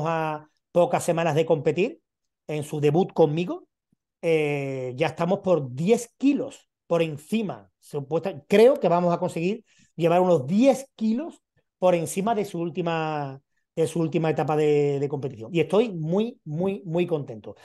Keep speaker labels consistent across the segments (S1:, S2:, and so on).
S1: a pocas semanas de competir en su debut conmigo. Eh, ya estamos por 10 kilos por encima. creo que vamos a conseguir llevar unos 10 kilos por encima de su última, de su última etapa de, competición. Y estoy muy, muy, muy contento.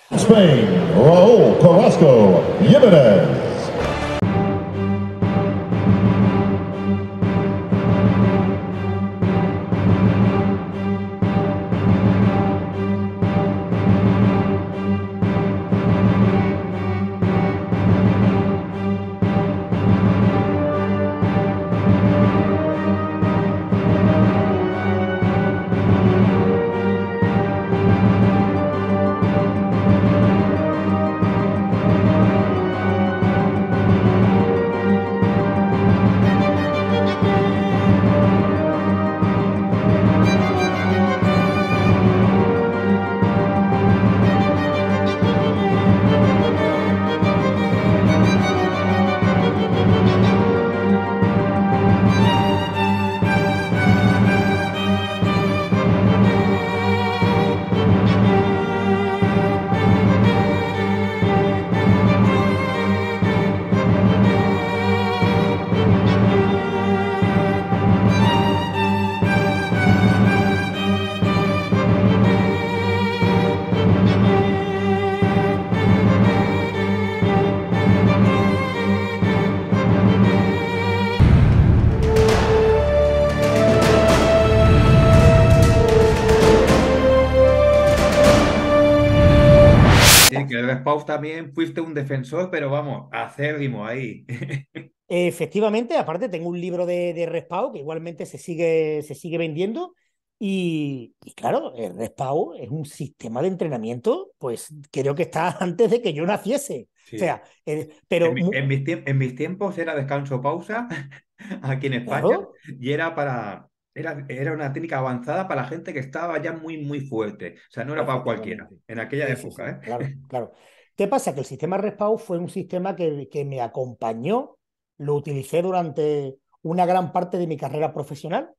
S2: Pau también fuiste un defensor, pero vamos, acérrimo ahí.
S1: Efectivamente, aparte tengo un libro de, de Respau que igualmente se sigue, se sigue vendiendo. Y, claro, el eh, Respau es un sistema de entrenamiento, pues creo que está antes de que yo naciese. O sea, eh, pero.
S2: En, mis tiempos era descanso-pausa aquí en España y era para. Era, era, una técnica avanzada para la gente que estaba ya muy, muy fuerte. O sea, no era para cualquiera en aquella época. ¿eh? Claro,
S1: claro. ¿Qué pasa? Que el sistema Respawn fue un sistema que, que me acompañó, lo utilicé durante una gran parte de mi carrera profesional,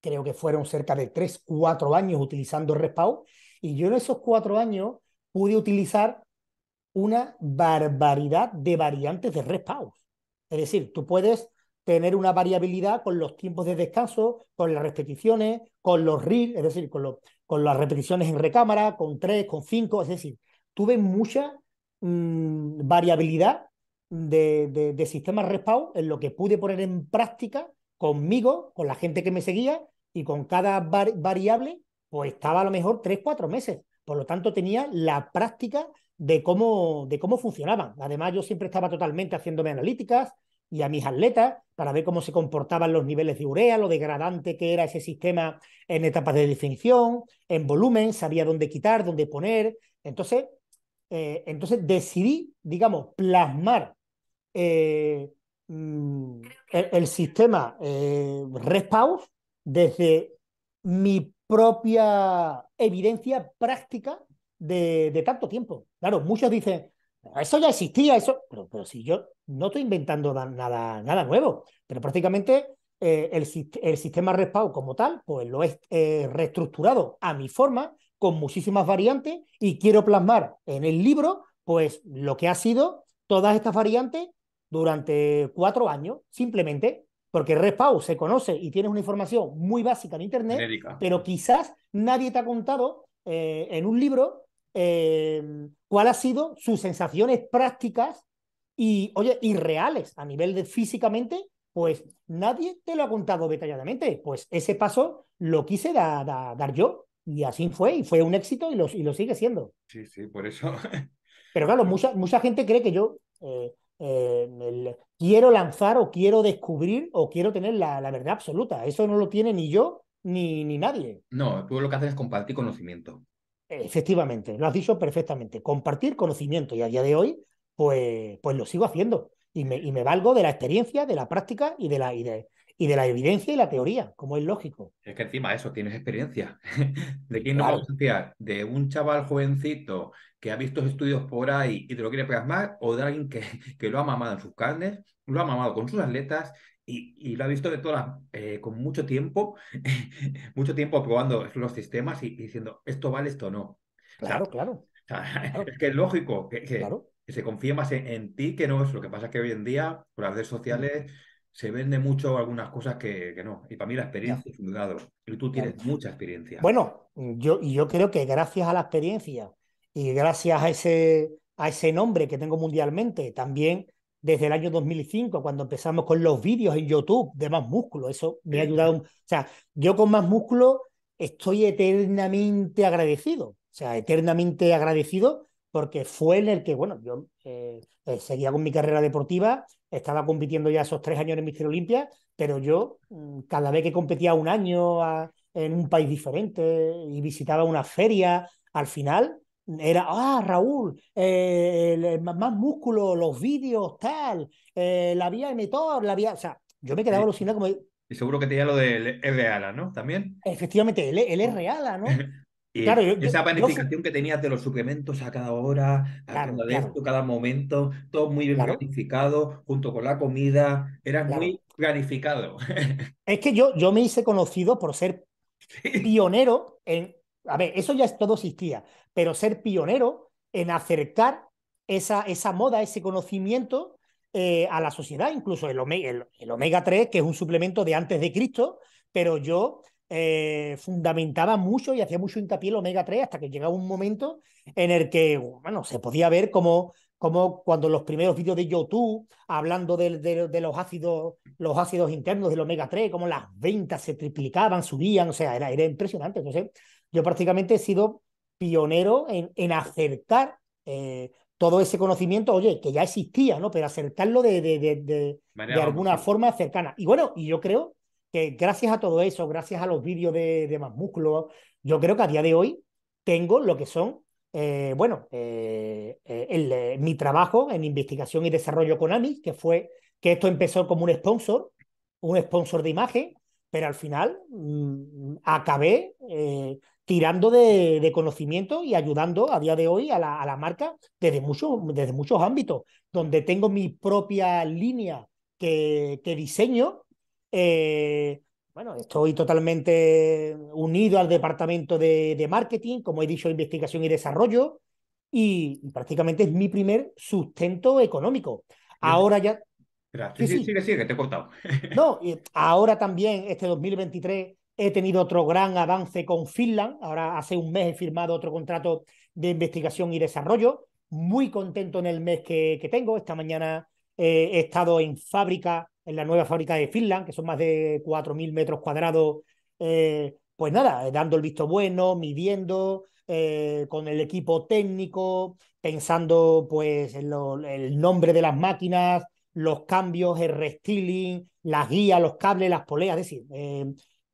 S1: creo que fueron cerca de 3, 4 años utilizando Respawn, y yo en esos 4 años pude utilizar una barbaridad de variantes de Respawn. Es decir, tú puedes tener una variabilidad con los tiempos de descanso, con las repeticiones, con los reels, es decir, con, lo, con las repeticiones en recámara, con 3, con 5, es decir, tuve mucha mm, variabilidad de, sistemas respawn en lo que pude poner en práctica conmigo, con la gente que me seguía y con cada variable, pues estaba a lo mejor tres, cuatro meses. Por lo tanto, tenía la práctica de cómo, de cómo funcionaban. Además, yo siempre estaba totalmente haciéndome analíticas y a mis atletas para ver cómo se comportaban los niveles de urea, lo degradante que era ese sistema en etapas de definición, en volumen, sabía dónde quitar, dónde poner. Entonces, eh, entonces decidí, digamos, plasmar eh, mm, el, sistema eh, desde mi propia evidencia práctica de, tanto tiempo. Claro, muchos dicen, eso ya existía, eso, pero, pero si yo no estoy inventando nada, nada nuevo, pero prácticamente eh, el, sistema RESPAW como tal, pues lo he reestructurado a mi forma con muchísimas variantes y quiero plasmar en el libro pues lo que ha sido todas estas variantes durante cuatro años, simplemente, porque Respau se conoce y tienes una información muy básica en Internet, pero quizás nadie te ha contado eh, en un libro cuáles eh, cuál ha sido sus sensaciones prácticas y, oye, y reales a nivel de físicamente, pues nadie te lo ha contado detalladamente. Pues ese paso lo quise dar yo. Y así fue, y fue un éxito y lo, y lo sigue siendo.
S2: Sí, sí, por eso.
S1: Pero claro, mucha, mucha gente cree que yo eh, eh, quiero lanzar o quiero descubrir o quiero tener la, verdad absoluta. Eso no lo tiene ni yo ni, ni nadie.
S2: No, tú lo que haces es compartir
S1: conocimiento. Efectivamente, lo has dicho perfectamente. Compartir conocimiento. Y a día de hoy, pues, pues lo sigo haciendo. Y me, y me valgo de la experiencia, de la práctica y de, la, idea y de la evidencia y la teoría, como es lógico.
S2: Es que encima eso, tienes experiencia. ¿De quién no vas a confiar? ¿De un chaval jovencito que ha visto estudios por ahí y te lo quiere plasmar? ¿O de alguien que, que lo ha mamado en sus carnes, lo ha mamado con sus atletas y, lo ha visto de todas eh, con mucho tiempo, mucho tiempo probando los sistemas y, diciendo esto vale, esto no? Claro, claro. Es que es lógico que, se confíe más en, ti que no es lo que pasa que hoy en día, por las redes sociales. Mm se vende mucho algunas cosas que, no. Y para mí la experiencia es un Y tú tienes mucha experiencia. Bueno,
S1: yo, yo creo que gracias a la experiencia y gracias a ese, a ese nombre que tengo mundialmente, también desde el año 2005, cuando empezamos con los vídeos en YouTube de Más Músculo, eso me ha ayudado. O sea, yo con Más Músculo estoy eternamente agradecido. O sea, eternamente agradecido porque fue en el que, bueno, yo eh, eh, seguía con mi carrera deportiva, estaba compitiendo ya esos tres años en Mister Olimpia, pero yo mm, cada vez que competía un año en un país diferente y visitaba una feria, al final era, ah, Raúl, eh, más músculo, los vídeos, tal, eh, la vía motor, la vía, o sea, yo me quedaba alucinado como...
S2: Y seguro que tenía lo del R. Ala, ¿no? También.
S1: Efectivamente, el, el oh. R. Ala, ¿no? Eh, esa planificación
S2: que tenías de los suplementos a cada hora, a cada, momento, todo muy bien planificado, junto con la comida, era muy planificado.
S1: Es que yo, yo me hice conocido por ser pionero en, a ver, eso ya todo existía, pero ser pionero en acercar esa, esa moda, ese conocimiento eh, a la sociedad, incluso el omega, el omega 3, que es un suplemento de antes de Cristo, pero yo eh, fundamentaba mucho y hacía mucho hincapié el omega 3 hasta que llegaba un momento en el que, bueno, se podía ver como, como cuando los primeros vídeos de YouTube, hablando de, los, ácidos, los ácidos internos del omega 3, como las ventas se triplicaban, subían, o sea, era, era impresionante. sé yo prácticamente he sido pionero en, en acercar eh, todo ese conocimiento, oye, que ya existía, ¿no? Pero acercarlo de, de alguna forma cercana. Y bueno, y yo creo que gracias a todo eso, gracias a los vídeos de, de más músculos, yo creo que a día de hoy tengo lo que son, eh, bueno, eh, eh, mi trabajo en investigación y desarrollo con AMI, que fue que esto empezó como un sponsor, un sponsor de imagen, pero al final mm, acabé tirando de, conocimiento y ayudando a día de hoy a la, marca desde, desde muchos ámbitos, donde tengo mi propia línea que, que diseño eh, bueno, estoy totalmente unido al departamento de, marketing, como he dicho, investigación y desarrollo, y, prácticamente es mi primer sustento económico. Ahora ya...
S2: te he cortado.
S1: No, ahora también, este 2023, he tenido otro gran avance con Finland. Ahora hace un mes he firmado otro contrato de investigación y desarrollo. Muy contento en el mes que, que tengo. Esta mañana eh, he estado en fábrica, en la nueva fábrica de Finland, que son más de 4.000 metros cuadrados, eh, pues nada, eh, dando el visto bueno, midiendo, con el equipo técnico, pensando pues en el nombre de las máquinas, los cambios, el restyling, las guías, los cables, las poleas, es decir,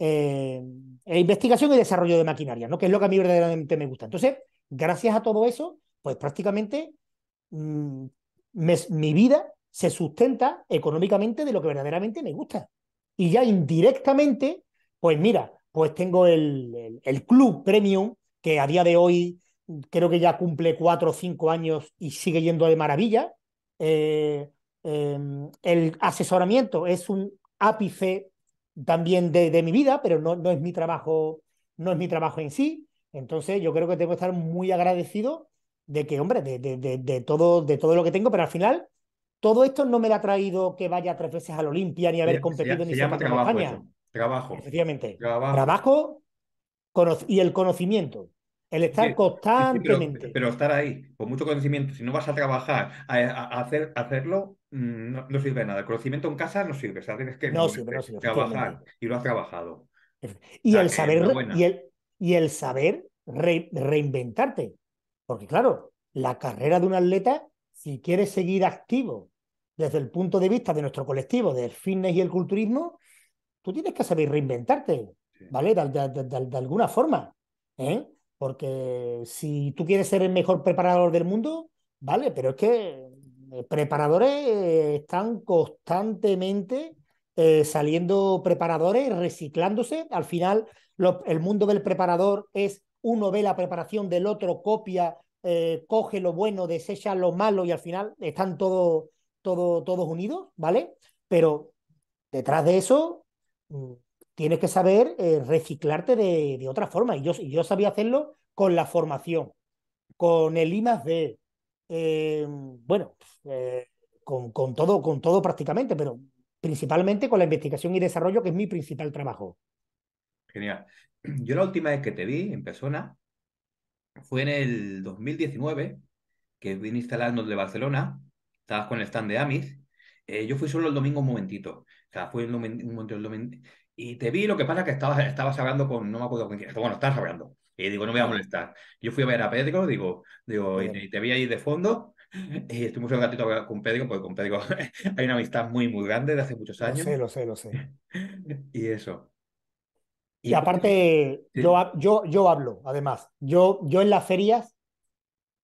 S1: eh, investigación y desarrollo de maquinaria, ¿no? que es lo que a mí verdaderamente me gusta. Entonces, gracias a todo eso, pues prácticamente mm, mi vida se sustenta económicamente de lo que verdaderamente me gusta. Y ya indirectamente, pues mira, pues tengo el, el, club premium, que a día de hoy creo que ya cumple cuatro o cinco años y sigue yendo de maravilla. Eh, em, el asesoramiento es un ápice también de, mi vida, pero no, no, es mi trabajo, no es mi trabajo en sí. Entonces, yo creo que tengo que estar muy agradecido de que, hombre, de, de, todo, de todo lo que tengo, pero al final todo esto no me ha traído que vaya tres veces al Olimpia ni haber competido en ni se trabajo, España. Trabajo. Efectivamente. Trabajo, y el conocimiento. El estar constantemente. Pero,
S2: estar ahí, con mucho conocimiento. Si no vas a trabajar, a, hacer, hacerlo, mm, no, sirve de nada. El conocimiento en casa no sirve. O sea, tienes que trabajar y lo has trabajado.
S1: Y, el saber, y, el, y el saber reinventarte. Porque claro, la carrera de un atleta si quieres seguir activo desde el punto de vista de nuestro colectivo, del fitness y el culturismo, tú tienes que saber reinventarte, ¿vale? De, alguna forma, ¿eh? Porque si tú quieres ser el mejor preparador del mundo, ¿vale? Pero es que eh, preparadores están constantemente eh, saliendo preparadores, reciclándose. Al final, el mundo del preparador es uno ve la preparación del otro, copia eh, coge lo bueno, desecha lo malo y al final están todos, todo, todos unidos, ¿vale? Pero detrás de eso mm, tienes que saber eh, reciclarte de, otra forma. Y yo, yo sabía hacerlo con la formación, con el I de eh, bueno, con, con, todo, con todo prácticamente, pero principalmente con la investigación y desarrollo, que es mi principal trabajo.
S2: Genial. Yo la última vez que te vi en persona fue en el 2019 que viniste al el de Barcelona, estabas con el stand de Amis. Eh, yo fui solo el domingo un momentito. O sea, fui un momento Y te vi, lo que pasa es que estabas, estabas hablando con, no me acuerdo con quién, bueno, estabas hablando. Y digo, no me voy a molestar. Yo fui a ver a Pedro, digo, digo y, te vi ahí de fondo. Y estuvimos un ratito con Pedro, porque con Pedro hay una amistad muy, muy grande de hace muchos años. Lo sé, lo sé, lo sé. y eso.
S1: Y aparte, yo, yo, yo hablo, además. Yo, yo en las ferias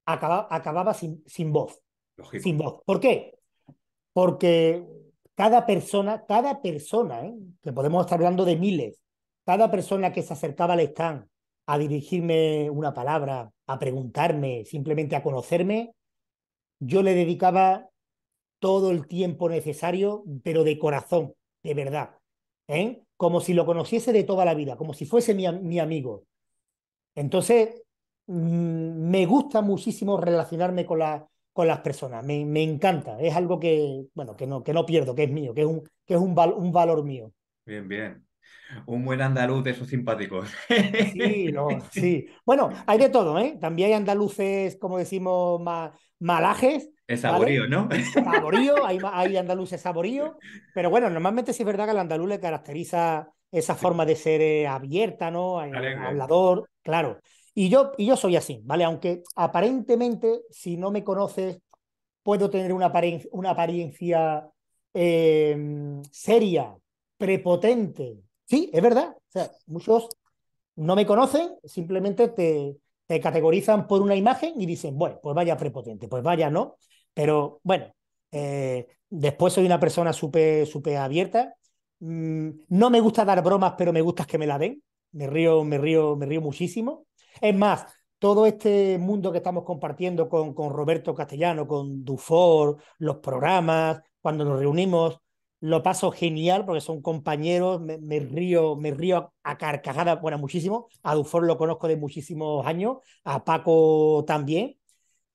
S1: acababa, sin, voz. Sin voz. ¿Por qué? Porque cada persona, cada persona, ¿eh? que podemos estar hablando de miles, cada persona que se acercaba al stand a dirigirme una palabra, a preguntarme, simplemente a conocerme, yo le dedicaba todo el tiempo necesario, pero de corazón, de verdad. ¿eh? como si lo conociese de toda la vida, como si fuese mi, amigo. Entonces, mm, me gusta muchísimo relacionarme con, con las personas, me, encanta, es algo que, bueno, que no, que no pierdo, que es mío, que es, un, que es un, un valor mío.
S2: Bien, bien. Un buen andaluz de esos simpáticos.
S1: Sí, no, sí. Bueno, hay de todo, ¿eh? También hay andaluces, como decimos, malajes, es saborío, ¿no? Saborío, hay, hay andaluces saborío, pero bueno, normalmente sí es verdad que al andaluz le caracteriza esa forma de ser eh, abierta, ¿no? Hablador, claro. Y yo, y yo soy así, ¿vale? Aunque aparentemente, si no me conoces, puedo tener una, apariencia, em, seria, prepotente. Sí, es verdad. O sea, muchos no me conocen, simplemente te, te categorizan por una imagen y dicen, bueno, pues vaya prepotente, pues vaya, ¿no? Pero bueno, eh, después soy una persona súper super abierta. Mm, no me gusta dar bromas, pero me gusta que me la den. Me río, me río, me río muchísimo. Es más, todo este mundo que estamos compartiendo con, con Roberto Castellano, con Dufour, los programas, cuando nos reunimos, lo paso genial porque son compañeros, me, río, me río a carcajadas, bueno, muchísimo. A Dufour lo conozco de muchísimos años, a Paco también.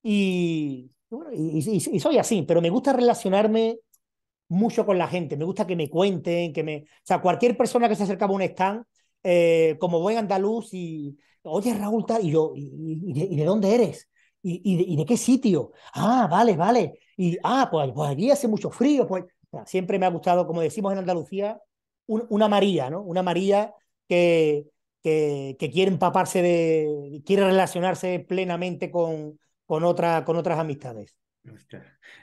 S1: Y, y, soy así, pero me gusta relacionarme mucho con la gente, me gusta que me cuenten, que me... O sea, cualquier persona que se acerca a un stand, eh, como voy a andaluz, y, oye Raúl, tal, y yo, ¿y, de, dónde eres? ¿Y, de, qué sitio? Ah, vale, vale. Y, ah, pues, pues hace mucho frío. Pues... siempre me ha gustado, como decimos en Andalucía, una María, ¿no? Una María que, que, que, quiere empaparse de, quiere relacionarse plenamente con, con, otra, con otras amistades.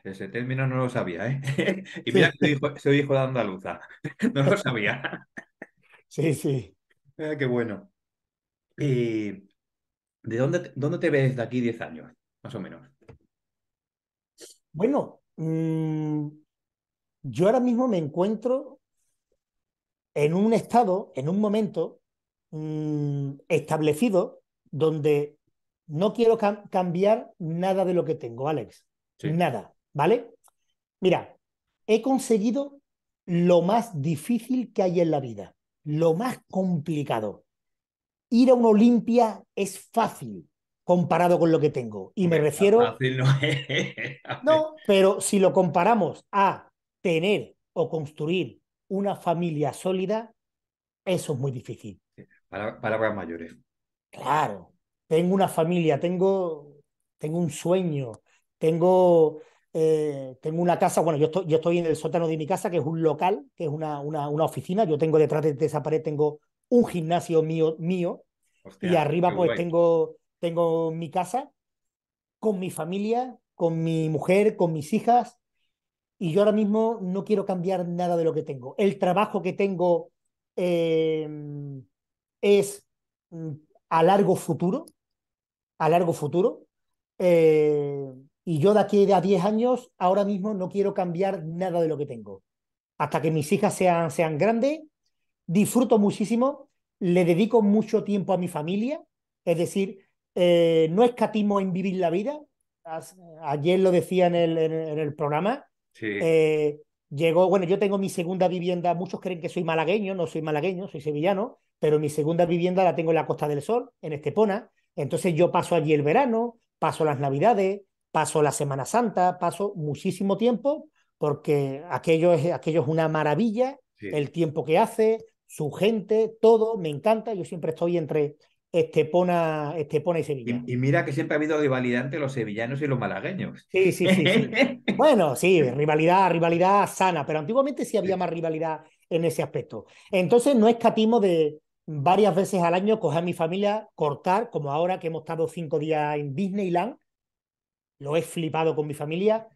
S2: Ese término no lo sabía, ¿eh? y mira que soy hijo, de andaluza. No lo sabía. Sí, sí. Ah, qué bueno. ¿Y de dónde, dónde te ves de aquí 10 años, más o menos?
S1: Bueno, mm, yo ahora mismo me encuentro en un estado, en un momento mm, establecido, donde no quiero cambiar nada de lo que tengo, Alex. Nada, ¿vale? Mira, he conseguido lo más difícil que hay en la vida, lo más complicado. Ir a una Olimpia es fácil comparado con lo que tengo. Y me refiero...
S2: no,
S1: no, pero si lo comparamos a tener o construir una familia sólida, eso es muy difícil.
S2: Palabras mayores. Claro,
S1: tengo una familia, tengo, tengo un sueño, tengo, eh, tengo una casa, bueno, yo estoy, yo estoy en el sótano de mi casa, que es un local, que es una, una, oficina, yo tengo detrás de, esa pared, tengo un gimnasio mío, mío
S2: y arriba pues
S1: tengo, tengo mi casa con mi familia, con mi mujer, con mis hijas, y yo ahora mismo no quiero cambiar nada de lo que tengo. El trabajo que tengo em, es mm, a largo futuro, a largo futuro. Eh, y yo de aquí a 10 años, ahora mismo no quiero cambiar nada de lo que tengo. Hasta que mis hijas sean, sean grandes, disfruto muchísimo, le dedico mucho tiempo a mi familia, es decir, eh, no escatimo en vivir la vida. ayer lo decía en el, en, el programa. Eh, llegó, bueno, yo tengo mi segunda vivienda, muchos creen que soy malagueño, no soy malagueño, soy sevillano, pero mi segunda vivienda la tengo en la Costa del Sol, en Estepona. Entonces yo paso allí el verano, paso las navidades, paso la Semana Santa, paso muchísimo tiempo porque aquello es, aquello es una maravilla, el tiempo que hace, su gente, todo, me encanta, yo siempre estoy entre Estepona, Estepona y Sevilla.
S2: Y, mira que siempre ha habido rivalidad entre los sevillanos y los malagueños.
S1: Sí, sí, sí. bueno, sí, rivalidad, rivalidad sana, pero antiguamente sí había más rivalidad en ese aspecto. Entonces no escatimo de, varias veces al año coger a mi familia, cortar, como ahora que hemos estado cinco días en Disneyland, lo he flipado con mi familia,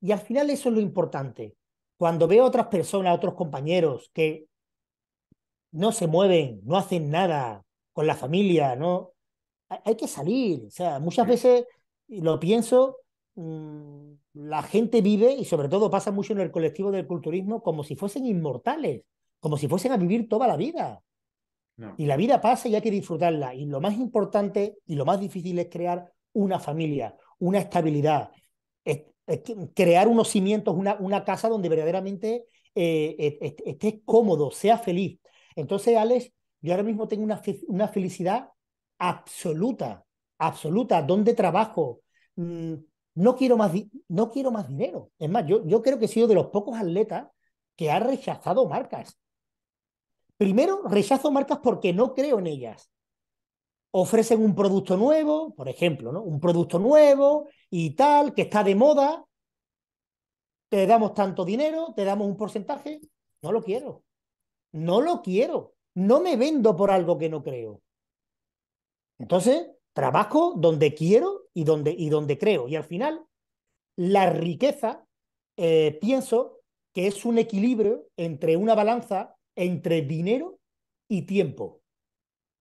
S1: y al final eso es lo importante. Cuando veo a otras personas, otros compañeros que no se mueven, no hacen nada con la familia, no hay que salir. O sea, muchas veces lo pienso, mm, la gente vive y sobre todo pasa mucho en el colectivo del culturismo como si fuesen inmortales, como si fuesen a vivir toda la vida. Y la vida pasa y hay que disfrutarla. Y lo más importante y lo más difícil es crear una familia, una estabilidad, crear unos cimientos, una, una casa donde verdaderamente eh, esté cómodo, sea feliz. Entonces, Alex, yo ahora mismo tengo una, felicidad absoluta, absoluta. donde trabajo? Mm, no, quiero más no quiero más dinero. Es más, yo, yo creo que he sido de los pocos atletas que ha rechazado marcas. Primero, rechazo marcas porque no creo en ellas. Ofrecen un producto nuevo, por ejemplo, Un producto nuevo y tal, que está de moda. Te damos tanto dinero, te damos un porcentaje. No lo quiero. No lo quiero. No me vendo por algo que no creo. Entonces, trabajo donde quiero y donde, y donde creo. Y al final, la riqueza, eh, pienso que es un equilibrio entre una balanza entre dinero y tiempo,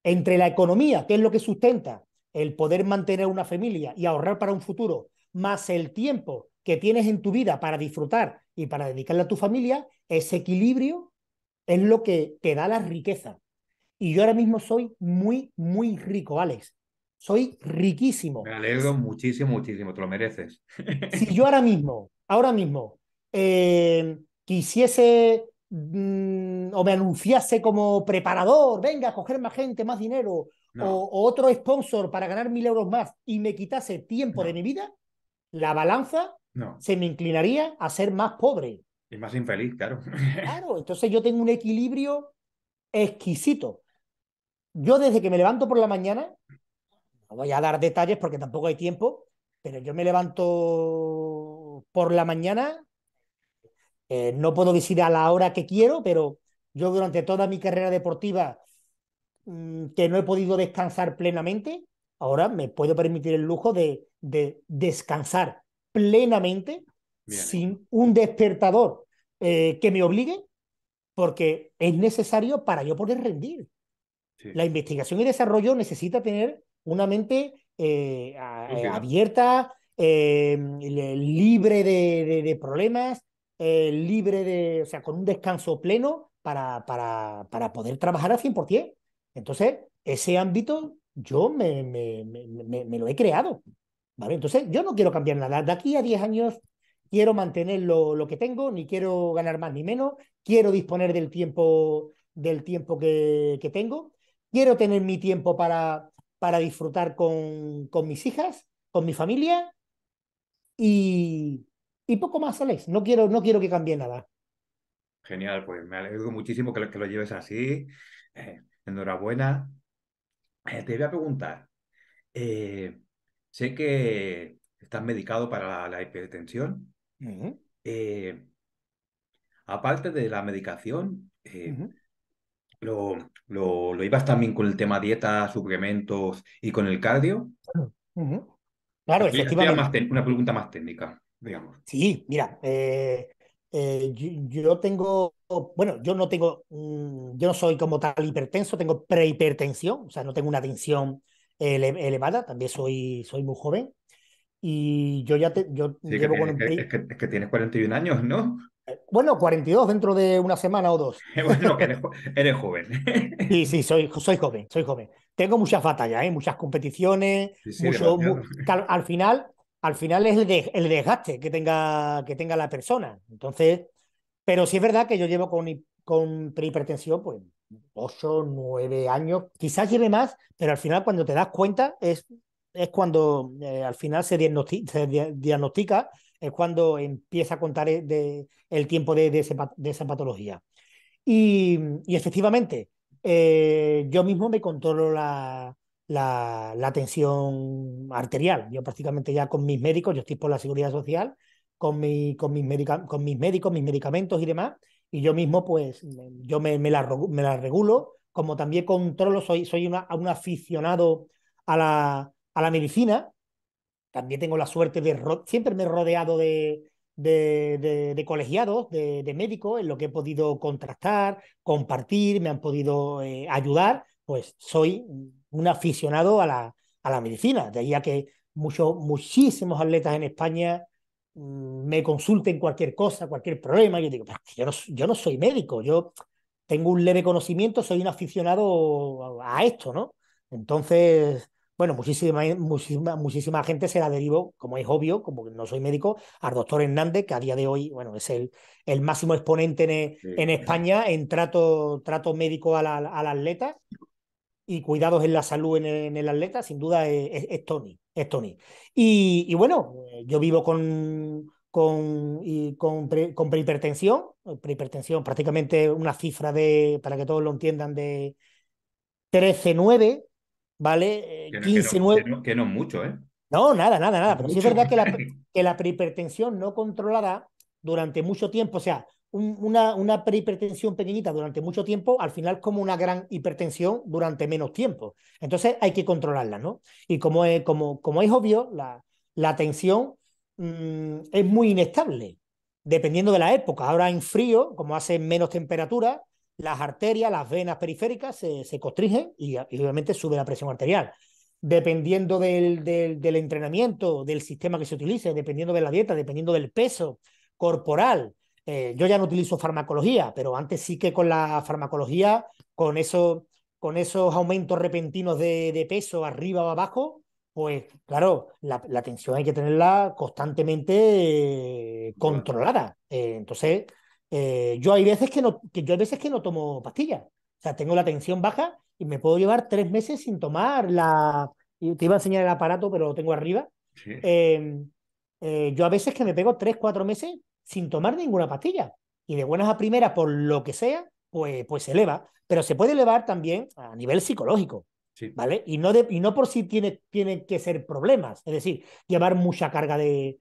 S1: entre la economía, que es lo que sustenta el poder mantener una familia y ahorrar para un futuro, más el tiempo que tienes en tu vida para disfrutar y para dedicarle a tu familia, ese equilibrio es lo que te da la riqueza. Y yo ahora mismo soy muy, muy rico, Alex. Soy riquísimo. Me
S2: alegro muchísimo, muchísimo, te lo mereces.
S1: Si yo ahora mismo, ahora mismo, eh, quisiese Mm, o me anunciase como preparador, venga, a coger más gente, más dinero, o, otro sponsor para ganar mil euros más y me quitase tiempo de mi vida, la balanza se me inclinaría a ser más pobre.
S2: Y más infeliz, claro.
S1: claro, entonces yo tengo un equilibrio exquisito. Yo desde que me levanto por la mañana, no voy a dar detalles porque tampoco hay tiempo, pero yo me levanto por la mañana eh, no puedo decir a la hora que quiero, pero yo durante toda mi carrera deportiva mm, que no he podido descansar plenamente, ahora me puedo permitir el lujo de, descansar plenamente sin un despertador eh, que me obligue, porque es necesario para yo poder rendir. La investigación y desarrollo necesita tener una mente eh, abierta, libre de problemas, eh, libre de, o sea, con un descanso pleno para, para, para poder trabajar al 100%. Entonces, ese ámbito yo me, lo he creado. ¿vale? Entonces, yo no quiero cambiar nada. De aquí a 10 años quiero mantener lo, que tengo, ni quiero ganar más ni menos, quiero disponer del tiempo, del tiempo que, tengo, quiero tener mi tiempo para, para disfrutar con, con mis hijas, con mi familia y, y poco más, Alex. No quiero, no quiero que cambie nada.
S2: Genial, pues me alegro muchísimo que lo, que lo lleves así. Eh, enhorabuena. Eh, te voy a preguntar. Eh, sé que estás medicado para la, hipertensión. aparte de la medicación, lo, lo, ibas también con el tema dieta, suplementos y con el cardio? Claro, efectivamente. Una pregunta más técnica.
S1: Sí, mira, eh, eh, yo, tengo, bueno, yo no tengo, mm, yo no soy como tal hipertenso, tengo prehipertensión, o sea, no tengo una tensión elevada, también soy, soy muy joven. Y yo ya te, yo llevo con... es,
S2: que, tienes 41 años, ¿no?
S1: Eh, bueno, 42 dentro de una semana o dos.
S2: bueno, eres, eres joven.
S1: sí, sí, soy, soy joven, soy joven. Tengo muchas batallas, muchas competiciones, al final al final es el, desgaste que tenga, que tenga la persona. Entonces, pero sí es verdad que yo llevo con, con hipertensión, pues, 8, 9 años, quizás lleve más, pero al final cuando te das cuenta es, es cuando eh, al final se diagnostica, es cuando empieza a contar e, el tiempo de, de, esa patología. Y, efectivamente, eh, yo mismo me controlo la, la, la, tensión arterial. Yo prácticamente ya con mis médicos, yo estoy por la seguridad social, con, mi, con, mis, con mis médicos, mis medicamentos y demás, y yo mismo pues yo me, la, regulo, como también controlo, soy, soy un aficionado a la, a la medicina, también tengo la suerte de, siempre me he rodeado de, de, colegiados, de, médicos, en lo que he podido contrastar, compartir, me han podido eh, ayudar pues soy un aficionado a la, a la medicina. De ahí a que muchos, muchísimos atletas en España mm, me consulten cualquier cosa, cualquier problema. Yo digo, yo no, soy médico, yo tengo un leve conocimiento, soy un aficionado a esto, ¿no? Entonces, bueno, muchísima, muchísima, gente se la derivo, como es obvio, como no soy médico, al doctor Hernández, que a día de hoy, bueno, es el, el máximo exponente en, España en trato, trato médico a al atleta y cuidados en la salud en el, atleta, sin duda es, Tony. Es Tony. Y, bueno, eh, yo vivo con, con, y con, prehipertensión, eh, prehipertensión prácticamente una cifra de, para que todos lo entiendan, de 13,9, ¿vale? 15,9. Eh, que, no, que,
S2: no, mucho, ¿eh?
S1: No, nada, nada, nada. Pero sí es verdad que la, que la prehipertensión no controlada durante mucho tiempo, o sea, una, una prehipertensión pequeñita durante mucho tiempo, al final como una gran hipertensión durante menos tiempo. Entonces hay que controlarla, ¿no? Y como es, como, como es obvio, la, la tensión mm, es muy inestable, dependiendo de la época. Ahora en frío, como hace menos temperatura, las arterias, las venas periféricas se, se y, obviamente sube la presión arterial. Dependiendo del, del, del, entrenamiento, del sistema que se utilice, dependiendo de la dieta, dependiendo del peso corporal, eh, yo ya no utilizo farmacología, pero antes sí que con la farmacología, con, eso, con esos aumentos repentinos de, peso arriba o abajo, pues claro, la, tensión hay que tenerla constantemente eh, controlada. Eh, entonces, yo hay veces que no, yo hay veces que no tomo pastillas. O sea, tengo la tensión baja y me puedo llevar tres meses sin tomar la. Te iba a enseñar el aparato, pero lo tengo arriba. yo a veces que me pego tres, cuatro meses sin tomar ninguna pastilla. Y de buenas a primeras, por lo que sea, pues, pues se eleva. Pero se puede elevar también a nivel psicológico. ¿Vale? Y no, y no por si sí tiene, tienen que ser problemas. Es decir, llevar mucha carga de,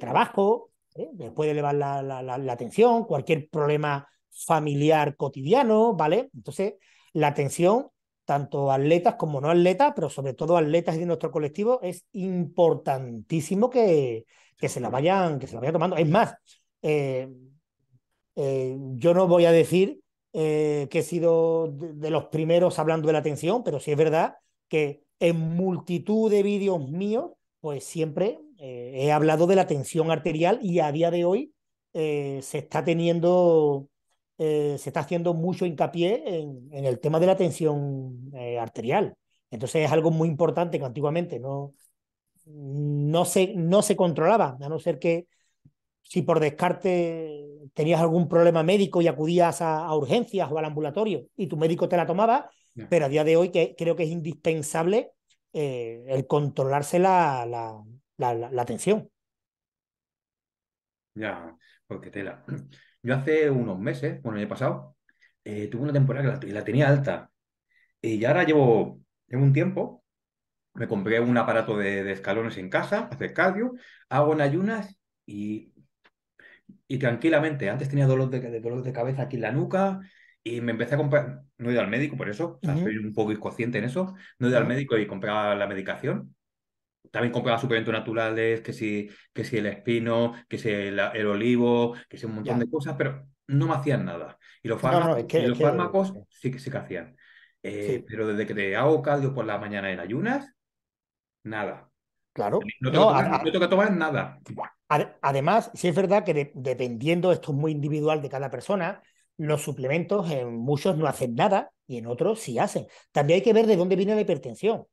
S1: trabajo, ¿eh? puede elevar la, la, la tensión, cualquier problema familiar cotidiano, ¿vale? Entonces, la tensión tanto atletas como no atletas, pero sobre todo atletas de nuestro colectivo, es importantísimo que, que se la vayan, que se la vaya tomando. Es más, eh, eh, yo no voy a decir eh, que he sido de, los primeros hablando de la tensión, pero sí es verdad que en multitud de vídeos míos, pues siempre he hablado de la tensión arterial y a día de hoy se está teniendo, se está haciendo mucho hincapié en, en el tema de la tensión arterial. Entonces es algo muy importante que antiguamente no, no se, no se controlaba, a no ser que si por descarte tenías algún problema médico y acudías a, urgencias o al ambulatorio y tu médico te la tomaba, pero a día de hoy que, creo que es indispensable eh, el controlarse la, la, tensión.
S2: Ya, porque tela. Yo hace unos meses, bueno, el año pasado, eh, tuve una temporada que la, tenía alta y ahora llevo, llevo un tiempo me compré un aparato de, escalones en casa, hacer cardio, hago en ayunas y, y tranquilamente. Antes tenía dolor de, dolor de cabeza aquí en la nuca y me empecé a comprar, no he ido al médico por eso, soy un poco inconsciente en eso, no he ido al médico y compraba la medicación. También compraba suplementos naturales, que si, que si el espino, que si el, olivo, que si un montón de cosas, pero no me hacían nada. Y los, fármacos, sí, que, sí que hacían. Eh, pero desde que te hago cardio por la mañana en ayunas, nada.
S1: Claro. No tengo,
S2: que, tomar, nada.
S1: además, si es verdad que dependiendo, esto es muy individual de cada persona, los suplementos en muchos no hacen nada y en otros sí hacen. También hay que ver de dónde viene la hipertensión.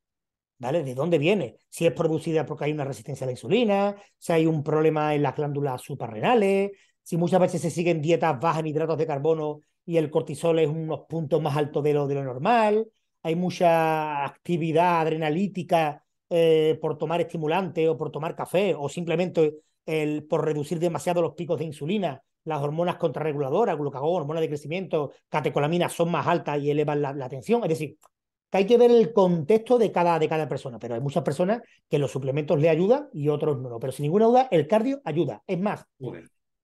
S1: ¿Vale? ¿De dónde viene? Si es producida porque hay una resistencia a la insulina, si hay un problema en las glándulas suprarrenales, si muchas veces se siguen dietas bajas en hidratos de carbono y el cortisol es unos puntos más altos de lo, de lo normal, hay mucha actividad adrenalítica eh, por tomar estimulante o por tomar café o simplemente el, por reducir demasiado los picos de insulina, las hormonas contrarreguladoras, glucagón, hormonas de crecimiento, catecolaminas son más altas y elevan la, tensión. Es decir, que hay que ver el contexto de cada, de cada persona, pero hay muchas personas que los suplementos le ayudan y otros no. Pero sin ninguna duda, el cardio ayuda. Es más,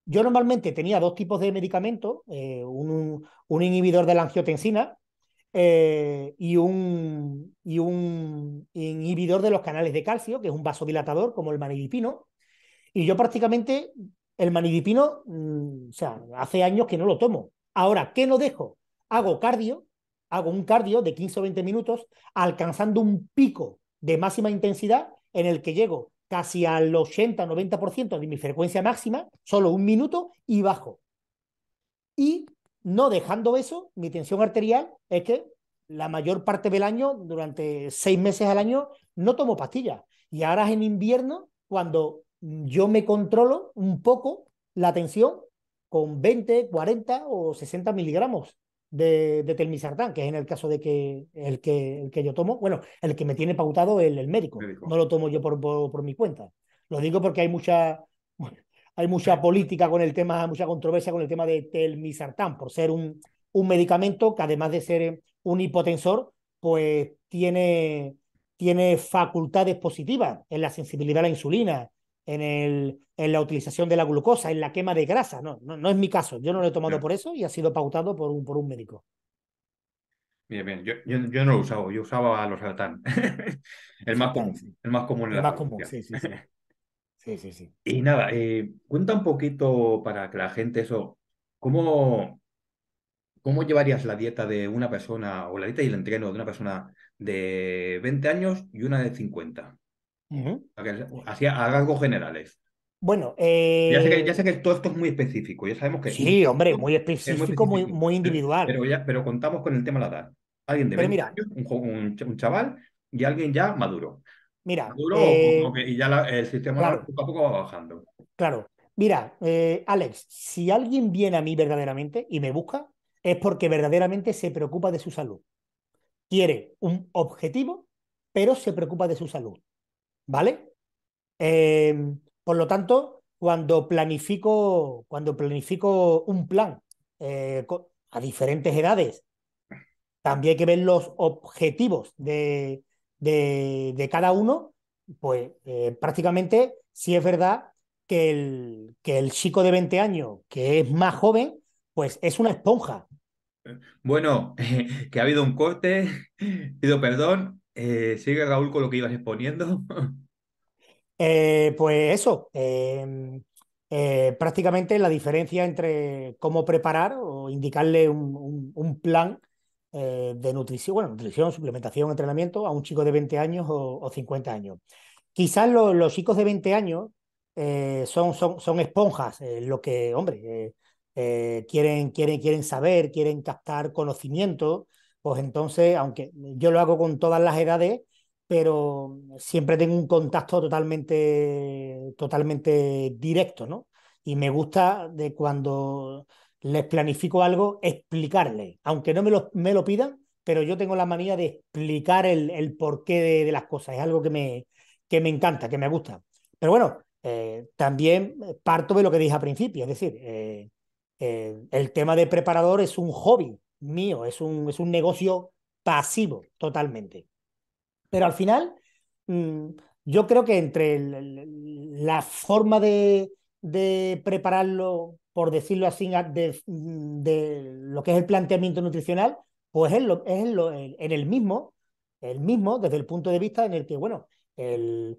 S1: yo normalmente tenía dos tipos de medicamentos, eh, un, inhibidor de la angiotensina eh, y, un, y un inhibidor de los canales de calcio, que es un vasodilatador como el manidipino. Y yo prácticamente el manidipino, mm, o sea, hace años que no lo tomo. Ahora, ¿qué no dejo? Hago cardio, hago un cardio de 15 o 20 minutos, alcanzando un pico de máxima intensidad en el que llego casi al 80-90% de mi frecuencia máxima, solo un minuto y bajo. Y no dejando eso, mi tensión arterial es que la mayor parte del año, durante seis meses al año, no tomo pastillas. Y ahora es en invierno cuando yo me controlo un poco la tensión con 20, 40 o 60 miligramos de, de telmisartán, que es en el caso de que el, que el que yo tomo, bueno, el que me tiene pautado el, el médico. No lo tomo yo por, por, mi cuenta. Lo digo porque hay mucha, hay mucha política con el tema, mucha controversia con el tema de telmisartán, por ser un, un medicamento que además de ser eh, un hipotensor, pues tiene, tiene facultades positivas en la sensibilidad a la insulina, en, el, en la utilización de la glucosa, en la quema de grasa. No, no, no es mi caso, yo no lo he tomado por eso y ha sido pautado por un, por un médico.
S2: Bien, bien, yo, no lo usaba, yo usaba los Altan. el, más común, el más común. el más común, sí, sí, sí. Sí, sí, Y nada, eh, cuenta un poquito para que la gente eso, ¿cómo, ¿cómo llevarías la dieta de una persona o la dieta y el entreno de una persona de 20 años y una de 50? Así a rasgos generales.
S1: Bueno, ya, eh,
S2: sé que, todo esto es muy específico, ya sabemos que... Sí, hombre, muy específico, muy individual. Pero, ya, pero contamos con el tema de la edad. Alguien de 20 años, un, chaval y alguien ya maduro.
S1: Mira. Eh,
S2: y ya el sistema poco a poco va bajando.
S1: Claro. Mira, eh, Alex, si alguien viene a mí verdaderamente y me busca, es porque verdaderamente se preocupa de su salud. Quiere un objetivo, pero se preocupa de su salud. ¿Vale? Em, por lo tanto, cuando planifico, cuando planifico un plan eh, a diferentes edades, también hay que ver los objetivos de, de, cada uno, pues eh, prácticamente sí es verdad que el, que el chico de 20 años, que es más joven, pues es una esponja.
S2: Bueno, que ha habido un corte, pido perdón. Eh, sigue Raúl con lo que ibas exponiendo.
S1: Eh, pues eso, em, prácticamente la diferencia entre cómo preparar o indicarle un plan eh, de nutrición, bueno, nutrición, suplementación, entrenamiento a un chico de 20 años o, 50 años. Quizás los chicos de 20 años eh, son, son, esponjas, eh, lo que, hombre, quieren, quieren, quieren saber, quieren captar conocimiento, pues entonces, aunque yo lo hago con todas las edades, pero siempre tengo un contacto totalmente, totalmente directo, ¿no? Y me gusta de cuando les planifico algo, explicarles, aunque no me lo, me lo pidan, pero yo tengo la manía de explicar el, porqué de, las cosas. Es algo que me, que me encanta, que me gusta. Pero bueno, eh, también parto de lo que dije al principio, es decir, eh, eh, el tema de preparador es un hobby mío, es un, es un negocio pasivo totalmente. Pero al final, mm, yo creo que entre la forma de, de prepararlo por decirlo así, de, lo que es el planteamiento nutricional, pues es, en, el mismo, el mismo desde el punto de vista en el que, bueno, el,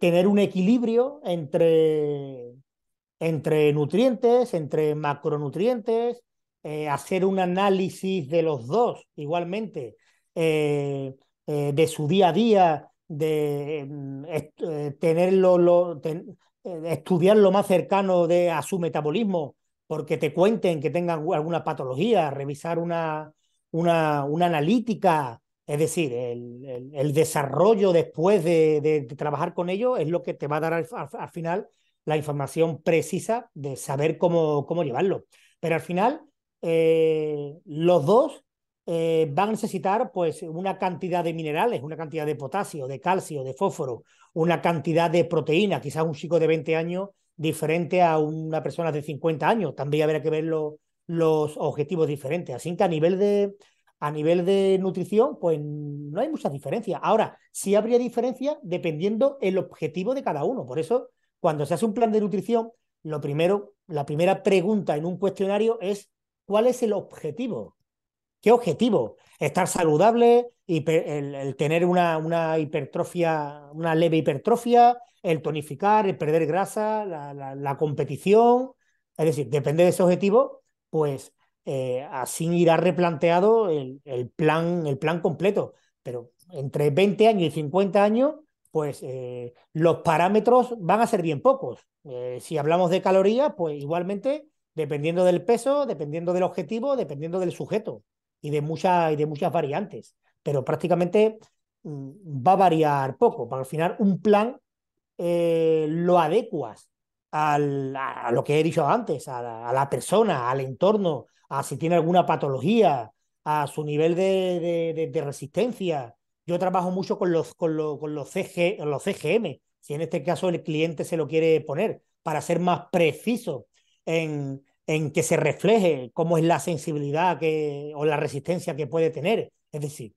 S1: tener un equilibrio entre, entre nutrientes, entre macronutrientes, eh, hacer un análisis de los dos igualmente, eh, eh, de su día a día, de mm, tenerlo, eh, estudiar lo más cercano de, a su metabolismo, porque te cuenten que tengan alguna patología, revisar una, una, una analítica, es decir, el, desarrollo después de, trabajar con ellos es lo que te va a dar al, final la información precisa de saber cómo, cómo llevarlo. Pero al final, eh, los dos eh, van a necesitar pues una cantidad de minerales, una cantidad de potasio, de calcio, de fósforo, una cantidad de proteína, quizás un chico de 20 años diferente a una persona de 50 años, también habrá que ver los objetivos diferentes. Así que a nivel de, a nivel de nutrición, pues no hay mucha diferencia. Ahora, sí habría diferencia dependiendo el objetivo de cada uno. Por eso, cuando se hace un plan de nutrición, lo primero, la primera pregunta en un cuestionario es ¿cuál es el objetivo? ¿Qué objetivo? Estar saludable, el, tener una, una, hipertrofia, una leve hipertrofia, el tonificar, el perder grasa, la, competición. Es decir, depende de ese objetivo, pues eh, así irá replanteado el, plan, el plan completo. Pero entre 20 años y 50 años, pues eh, los parámetros van a ser bien pocos. Eh, si hablamos de calorías, pues igualmente, dependiendo del peso, dependiendo del objetivo, dependiendo del sujeto y de, mucha, y de muchas variantes, pero prácticamente mm, va a variar poco, para al final un plan eh, lo adecuas al, a lo que he dicho antes, a la, persona, al entorno, a si tiene alguna patología, a su nivel de, resistencia. Yo trabajo mucho con los, con, con los CGM, si en este caso el cliente se lo quiere poner, para ser más preciso en, en que se refleje cómo es la sensibilidad que, o la resistencia que puede tener. Es decir,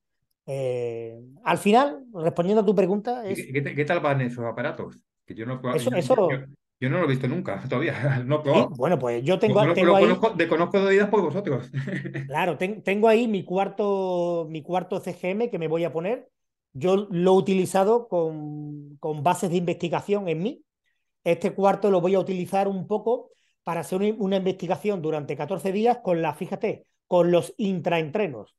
S1: eh, al final, respondiendo a tu pregunta... ¿Qué,
S2: tal van esos aparatos? Que yo no, no
S1: lo
S2: he visto nunca, todavía. Bueno, pues yo
S1: tengo, pues ahí... Conozco,
S2: conozco de oídas por vosotros.
S1: claro, tengo ahí mi cuarto, mi cuarto CGM que me voy a poner. Yo lo he utilizado con, con bases de investigación en mí. Este cuarto lo voy a utilizar un poco para hacer una, investigación durante 14 días con la, fíjate, con los intraentrenos.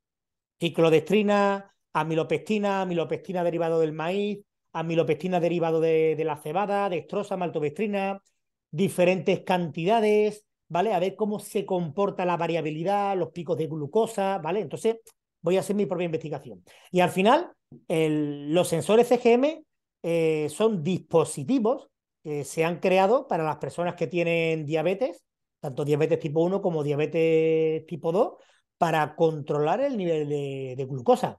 S1: Ciclodestrina, amilopestina, amilopestina derivado del maíz, amilopestina derivado de, la cebada, destrosa, maltovestrina, diferentes cantidades, ¿vale? A ver cómo se comporta la variabilidad, los picos de glucosa, ¿vale? Entonces, voy a hacer mi propia investigación. Y al final, los sensores CGM eh, son dispositivos que eh, se han creado para las personas que tienen diabetes, tanto diabetes tipo 1 como diabetes tipo 2, para controlar el nivel de, glucosa.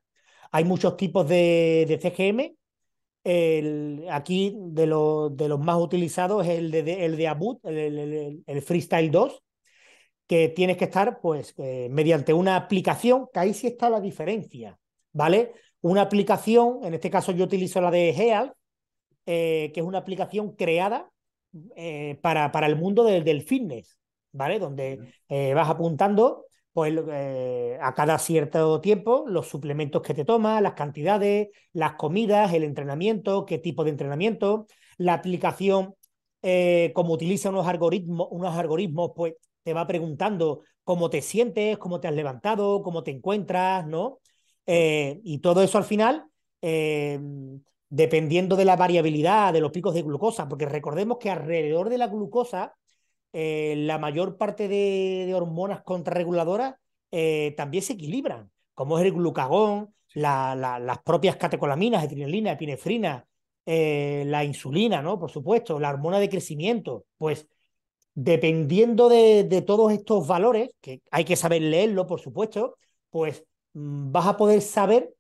S1: Hay muchos tipos de, CGM. aquí de, lo, de, los más utilizados es el de, el de Abut, el, Freestyle 2, que tienes que estar pues eh, mediante una aplicación, que ahí sí está la diferencia, ¿vale? Una aplicación, en este caso yo utilizo la de Heal, eh, que es una aplicación creada eh, para, para, el mundo del fitness, ¿vale? Donde eh, vas apuntando pues a cada cierto tiempo los suplementos que te tomas, las cantidades, las comidas, el entrenamiento, qué tipo de entrenamiento, la aplicación, como utiliza unos algoritmos, unos algoritmos, pues te va preguntando cómo te sientes, cómo te has levantado, cómo te encuentras, ¿no? y todo eso al final dependiendo de la variabilidad de los picos de glucosa, porque recordemos que alrededor de la glucosa, eh, la mayor parte de, hormonas contrarreguladoras eh, también se equilibran, como es el glucagón, las propias catecolaminas, adrenalina, epinefrina, eh, la insulina, ¿no? Por supuesto, la hormona de crecimiento. Pues dependiendo de, todos estos valores, que hay que saber leerlo, por supuesto, pues mm, vas a poder saber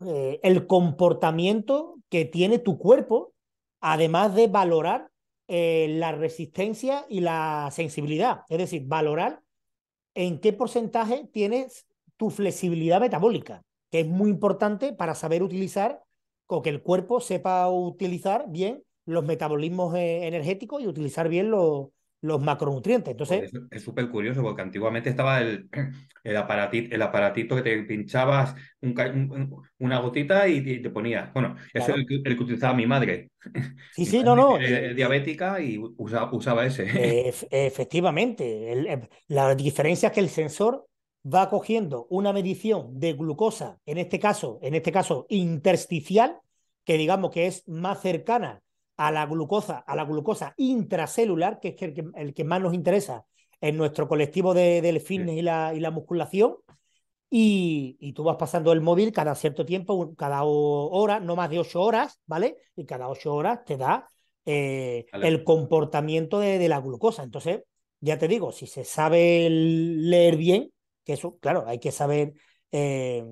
S1: eh, el comportamiento que tiene tu cuerpo, además de valorar eh, la resistencia y la sensibilidad. Es decir, valorar en qué porcentaje tienes tu flexibilidad metabólica, que es muy importante para saber utilizar o que el cuerpo sepa utilizar bien los metabolismos eh, energéticos y utilizar bien los, los macronutrientes. Entonces,
S2: es súper curioso porque antiguamente estaba el, el, aparatito, que te pinchabas una gotita y, te ponía. Bueno, eso es el, que utilizaba mi madre. Sí, sí, no, no. Eh, diabética y usaba ese.
S1: efectivamente. Em, la diferencia es que el sensor va cogiendo una medición de glucosa, en este caso, en este caso intersticial, que digamos que es más cercana a la glucosa, a la glucosa intracelular, que es el que, más nos interesa en nuestro colectivo de, del fitness y la, y la musculación. Y, tú vas pasando el móvil cada cierto tiempo, cada hora, no más de ocho horas, ¿vale? Y cada ocho horas te da eh, el comportamiento de, la glucosa. Entonces, ya te digo, si se sabe leer bien, que eso, claro, hay que saber, eh,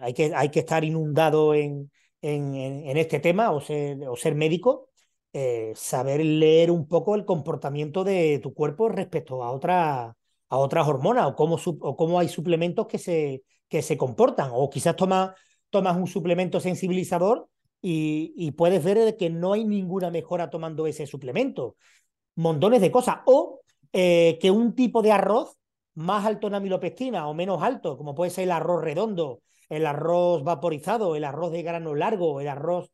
S1: hay, que, hay que estar inundado en, en, este tema o o ser médico eh, saber leer un poco el comportamiento de tu cuerpo respecto a, otra, a otras hormonas o cómo, o cómo hay suplementos que se, que se comportan. O quizás tomas un suplemento sensibilizador y, puedes ver que no hay ninguna mejora tomando ese suplemento. Montones de cosas. O eh, que un tipo de arroz más alto en amilopectina o menos alto, como puede ser el arroz redondo, el arroz vaporizado, el arroz de grano largo, el arroz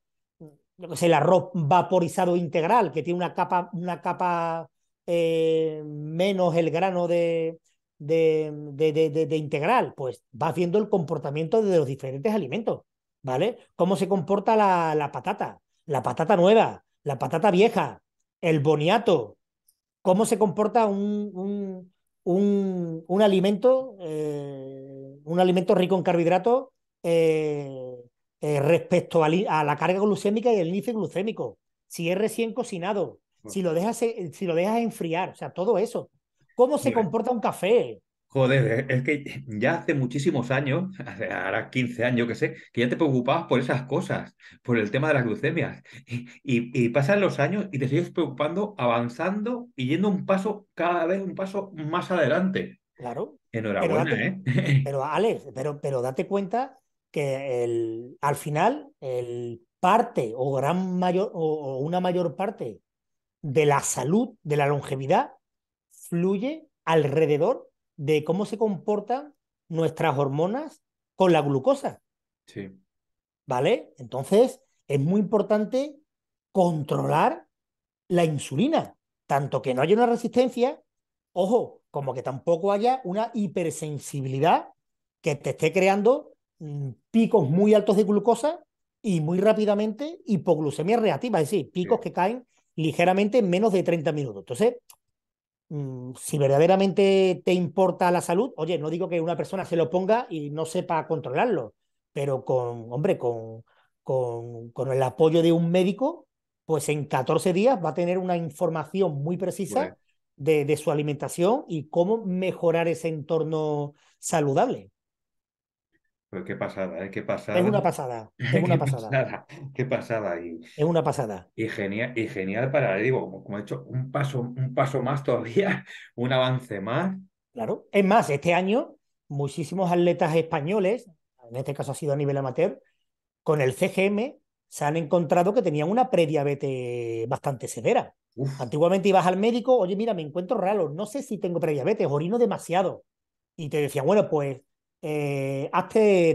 S1: el arroz vaporizado integral, que tiene una capa, una capa eh, menos el grano de, de, integral, pues vas viendo el comportamiento de los diferentes alimentos, ¿vale? Cómo se comporta la, patata, la patata nueva, la patata vieja, el boniato, cómo se comporta un, un, alimento, eh, un alimento rico en carbohidratos. Eh, eh, respecto a, la carga glucémica y el índice glucémico, si es recién cocinado, mm. si lo, dejas, si lo dejas enfriar, o sea, todo eso. ¿Cómo se comporta un café?
S2: Joder, es que ya hace muchísimos años, ahora 15 años que sé, que ya te preocupabas por esas cosas, por el tema de las glucemias. Y, pasan los años y te sigues preocupando, avanzando y yendo un
S1: paso, cada vez un paso más adelante. Claro. Enhorabuena, pero ¿eh? Pero Alex, pero, pero date cuenta que el, al final el parte o gran mayor o, una mayor parte de la salud, de la longevidad, fluye alrededor de cómo se comportan nuestras hormonas con la glucosa. Sí. ¿Vale? Entonces, es muy importante controlar la insulina, tanto que no haya una resistencia, ojo, como que tampoco haya una hipersensibilidad que te esté creando Mm, picos muy altos de glucosa y muy rápidamente hipoglucemia reactiva, es decir, picos que caen ligeramente en menos de 30 minutos. Entonces, mm, si verdaderamente te importa la salud, oye, no digo que una persona se lo ponga y no sepa controlarlo, pero con, hombre, con, con, el apoyo de un médico, pues en 14 días va a tener una información muy precisa de, de su alimentación y cómo mejorar ese entorno saludable.
S2: Pues qué pasada, Qué pasada. Es una pasada,
S1: es una pasada.
S2: Qué pasada. es
S1: una pasada.
S2: Y genial, y genial para, digo, como, he dicho, un paso, un paso más todavía, un avance más.
S1: Claro, es más, este año muchísimos atletas españoles, en este caso ha sido a nivel amateur, con el CGM se han encontrado que tenían una prediabetes bastante severa. Antiguamente ibas al médico, oye, mira, me encuentro raro, no sé si tengo prediabetes, orino demasiado. Y te decían, bueno, pues eh,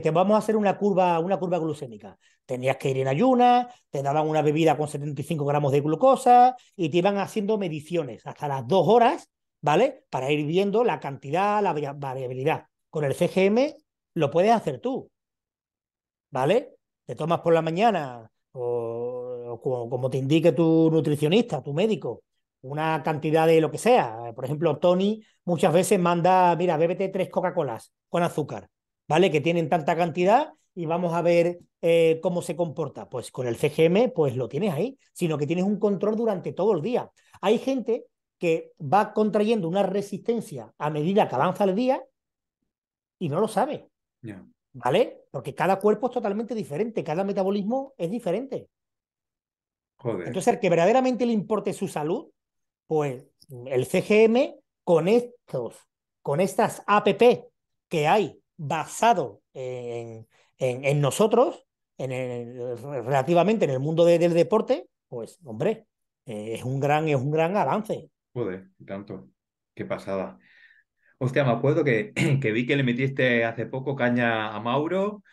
S1: te vamos a hacer una curva, una curva glucémica. Tenías que ir en ayuna, te daban una bebida con 75 gramos de glucosa y te iban haciendo mediciones hasta las dos horas, ¿vale? Para ir viendo la cantidad, la variabilidad. Con el CGM lo puedes hacer tú, ¿vale? Te tomas por la mañana o como te indique tu nutricionista, tu médico, una cantidad de lo que sea. Por ejemplo, Tony muchas veces manda, mira, bébete tres Coca-Colas con azúcar, ¿vale? Que tienen tanta cantidad y vamos a ver eh, cómo se comporta. Pues con el CGM, pues lo tienes ahí, sino que tienes un control durante todo el día. Hay gente que va contrayendo una resistencia a medida que avanza el día y no lo sabe. ¿Vale? Porque cada cuerpo es totalmente diferente, cada metabolismo es diferente. Entonces, el que verdaderamente le importe su salud, pues el CGM con estos, con estas APP que hay basado en, nosotros, en el, relativamente en el mundo del deporte, pues hombre, eh, es un gran, es un gran avance. Joder,
S2: tanto. Qué pasada. Hostia, me acuerdo que, que vi que le metiste hace poco caña a Mauro,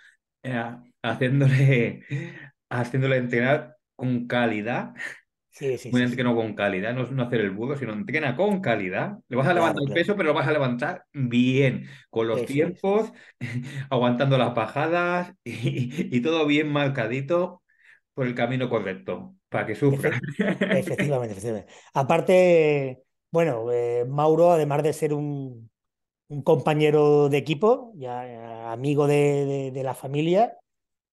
S2: eh, haciéndole, haciéndole entrenar con calidad Sí, sí, un entreno con calidad, no, no hacer el budo sino entrena con calidad. Le vas a levantar el peso, pero lo vas a levantar bien, con los tiempos, aguantando las bajadas y, todo bien marcadito por el camino correcto, para que sufra.
S1: Efectivamente, efectivamente. Aparte, bueno, eh, Mauro, además de ser un, un compañero de equipo, ya, eh, amigo de la familia,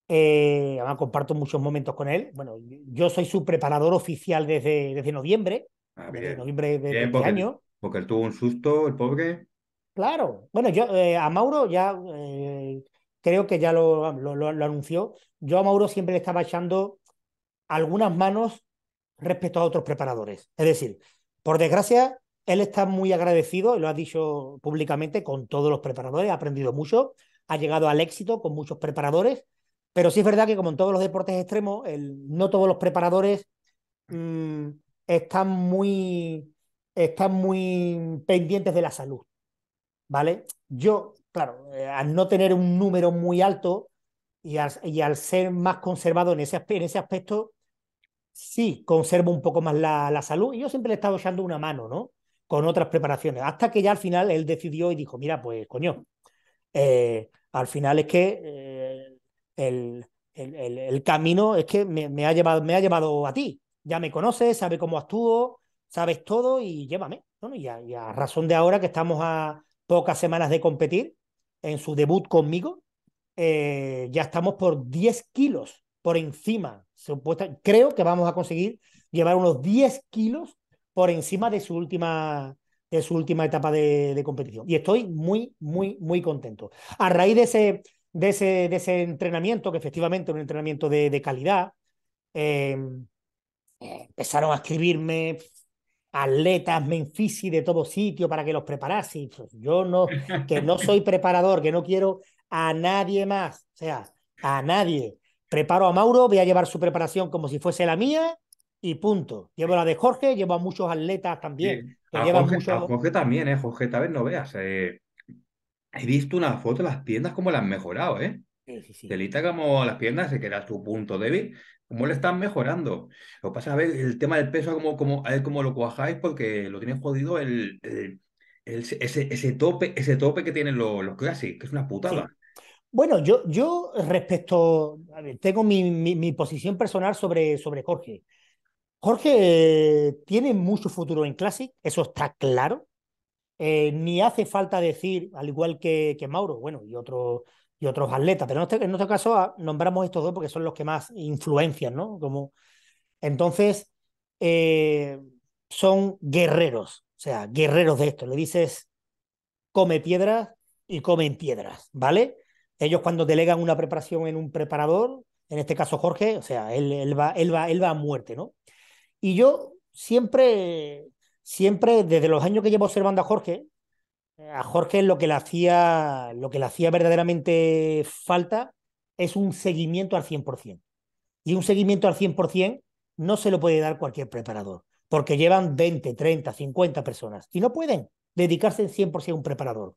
S1: eh, comparto muchos momentos con él. Bueno, yo soy su preparador oficial desde, noviembre. Ah, noviembre de, este año.
S2: Porque él tuvo un susto, el pobre.
S1: Claro. Bueno, yo eh, a Mauro ya eh, creo que ya lo, anunció. Yo a Mauro siempre le estaba echando algunas manos respecto a otros preparadores. Es decir, por desgracia, él está muy agradecido, y lo ha dicho públicamente, con todos los preparadores, ha aprendido mucho, ha llegado al éxito con muchos preparadores pero sí es verdad que como en todos los deportes extremos, el, no todos los preparadores mm, están, muy, están muy pendientes de la salud. ¿Vale? Yo, claro, eh, al no tener un número muy alto y al, y al ser más conservado en ese, en ese aspecto, sí conservo un poco más la, salud. Y yo siempre le he estado echando una mano, ¿no? Con otras preparaciones. Hasta que ya al final él decidió y dijo, mira, pues coño, eh, al final es que eh, el, el, camino es que me, ha llevado, me ha llevado a ti. Ya me conoces, sabes cómo actúo, sabes todo y llévame. y, a, razón de ahora que estamos a pocas semanas de competir en su debut conmigo, eh, ya estamos por 10 kilos por encima. Supuesta, creo que vamos a conseguir llevar unos 10 kilos por encima de su última, de su última etapa de, de, competición. Y estoy muy, muy, muy contento. A raíz de ese, de ese, de ese entrenamiento, que efectivamente un entrenamiento de, de calidad. Em, empezaron a escribirme atletas, menfisi de todo sitio para que los preparase. Yo no, que no soy preparador, que no quiero a nadie más, o sea, a nadie. Preparo a Mauro, voy a llevar su preparación como si fuese la mía y punto. Llevo la de Jorge, llevo a muchos atletas también. A, Jorge,
S2: también, ¿eh? Jorge, tal vez no veas. Eh, he visto una foto de las piernas como las han mejorado, ¿eh? Sí, Delita como las piernas, que era su punto débil, Cómo le están mejorando. Lo que pasa a ver el tema del peso, como, como, a ver cómo lo cuajáis, porque lo tiene jodido el, ese, tope, ese tope que tienen los, los que es una putada.
S1: Bueno, yo, yo respecto, tengo mi, posición personal sobre, sobre Jorge. Jorge eh, tiene mucho futuro en Classic, eso está claro. Eh, ni hace falta decir, al igual que, que Mauro, bueno, y, otros y otros atletas, pero en, nuestro este caso ah, nombramos estos dos porque son los que más influencian, ¿no? Como, entonces, eh, son guerreros, o sea, guerreros de esto. Le dices, come piedras y comen piedras, ¿vale? Ellos cuando delegan una preparación en un preparador, en este caso Jorge, o sea, va, él, va, él va a muerte, ¿no? Y yo siempre siempre, desde los años que llevo observando a Jorge, a Jorge lo que le hacía, lo que le hacía verdaderamente falta es un seguimiento al 100%. Y un seguimiento al 100% no se lo puede dar cualquier preparador, porque llevan 20, 30, 50 personas y no pueden dedicarse al 100% a un preparador.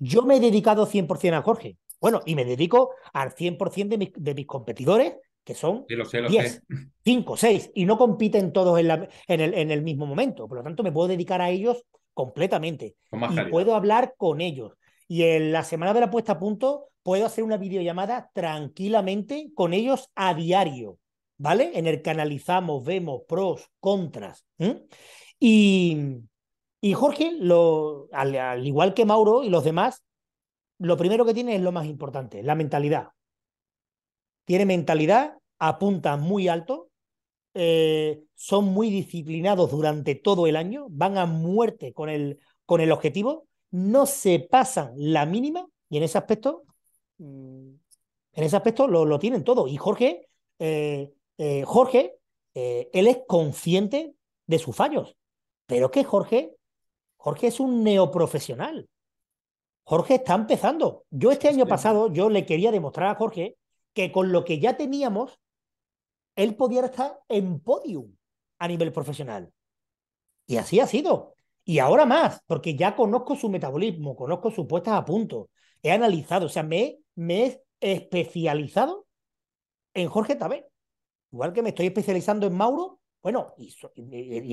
S1: Yo me he dedicado 100% a Jorge. Bueno, y me dedico al 100% de, de mis competidores que son 10, 5, 6, y no compiten todos en, el, en, el, mismo momento. Por lo tanto, me puedo dedicar a ellos completamente. Y puedo hablar con ellos. Y en la semana de la puesta a punto puedo hacer una videollamada tranquilamente con ellos a diario, ¿vale? En el que analizamos, vemos pros, contras. Y, y, Jorge, lo, al igual que Mauro y los demás, lo primero que tiene es lo más importante, la mentalidad tiene mentalidad, apunta muy alto, eh, son muy disciplinados durante todo el año, van a muerte con el, con el objetivo, no se pasan la mínima y en ese aspecto, mm, en ese aspecto lo, tienen todo. Y Jorge, eh, eh, Jorge, él es consciente de sus fallos, pero que Jorge, Jorge es un neoprofesional. Jorge está empezando. Yo este año pasado, yo le quería demostrar a Jorge que con lo que ya teníamos, él podía estar en podium a nivel profesional. Y así ha sido. Y ahora más, porque ya conozco su metabolismo, conozco sus puestas a punto, he analizado, o sea, me, me he especializado en Jorge Tabé. Igual que me estoy especializando en Mauro, bueno, y,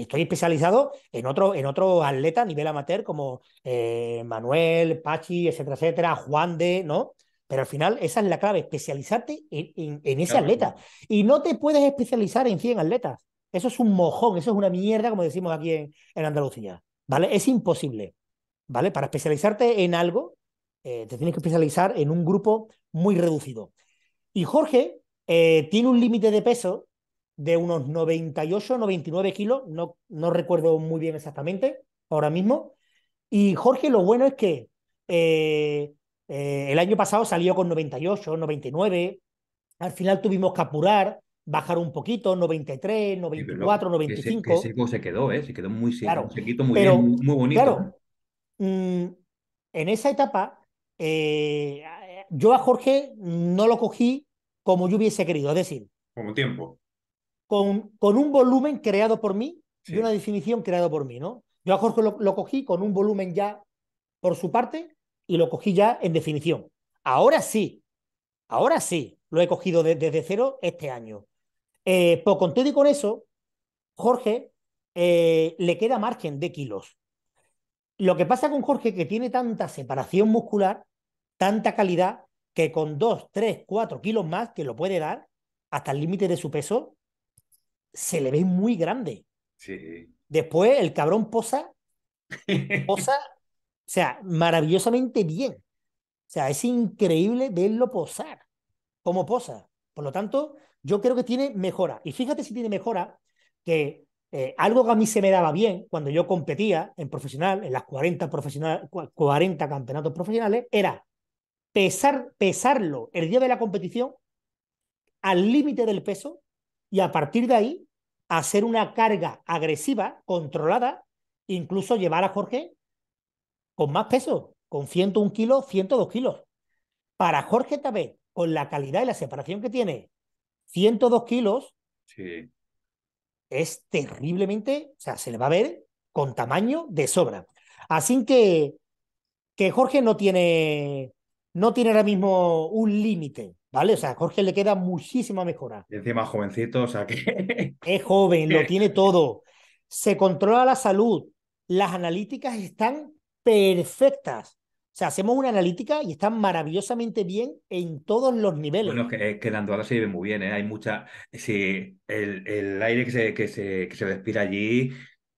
S1: estoy especializado en otro en otro atletas a nivel amateur como eh, Manuel, Pachi, etcétera, etcétera, Juan de, ¿no? Pero al final esa es la clave, especializarte en, ese atleta. Y no te puedes especializar en 100 atletas. Eso es un mojón, eso es una mierda, como decimos aquí en, Andalucía. ¿Vale? Es imposible. ¿Vale? Para especializarte en algo, eh, te tienes que especializar en un grupo muy reducido. Y Jorge eh, tiene un límite de peso de unos 98, 99 kilos, no, no recuerdo muy bien exactamente ahora mismo. Y Jorge, lo bueno es que eh, eh, el año pasado salió con 98, 99. Al final tuvimos que apurar, bajar un poquito, 93, 94, 95. se,
S2: se quedó, ¿eh? se quedó muy muy bien, muy bonito. Claro,
S1: mm, en esa etapa, eh, yo a Jorge no lo cogí como yo hubiese querido, es decir,
S2: como tiempo.
S1: Con, un volumen creado por mí y una definición creada por mí, ¿no? Yo a Jorge lo cogí con un volumen ya por su parte y lo cogí ya en definición. Ahora sí, ahora sí, lo he cogido desde cero este año. Eh, por pues con todo y con eso, Jorge eh, le queda margen de kilos. Lo que pasa con Jorge que tiene tanta separación muscular, tanta calidad, que con 2, 3, 4 kilos más que lo puede dar hasta el límite de su peso, se le ve muy grande. Después el cabrón posa, posa O sea, maravillosamente bien. O sea, es increíble verlo posar, como posa. Por lo tanto, yo creo que tiene mejora. Y fíjate si tiene mejora, que eh, algo que a mí se me daba bien cuando yo competía en profesional, en las 40, campeonatos profesionales, era pesar, pesarlo el día de la competición al límite del peso y a partir de ahí hacer una carga agresiva, controlada, incluso llevar a Jorge con más peso, con 101 kilos, 102 kilos. Para Jorge Tabé con la calidad y la separación que tiene, 102 kilos es terriblemente, o sea, se le va a ver con tamaño de sobra. Así que, que Jorge no tiene, no tiene ahora mismo un límite. ¿Vale? O sea, a Jorge le queda muchísima mejora. Y
S2: encima jovencito, o sea
S1: que. Es joven, lo tiene todo. Se controla la salud. Las analíticas están perfectas. O sea, hacemos una analítica y están maravillosamente bien en todos los niveles.
S2: Bueno, que, que la Anduada se vive muy bien, ¿eh? Hay mucha. Sí, el, aire que se, que, se, se respira allí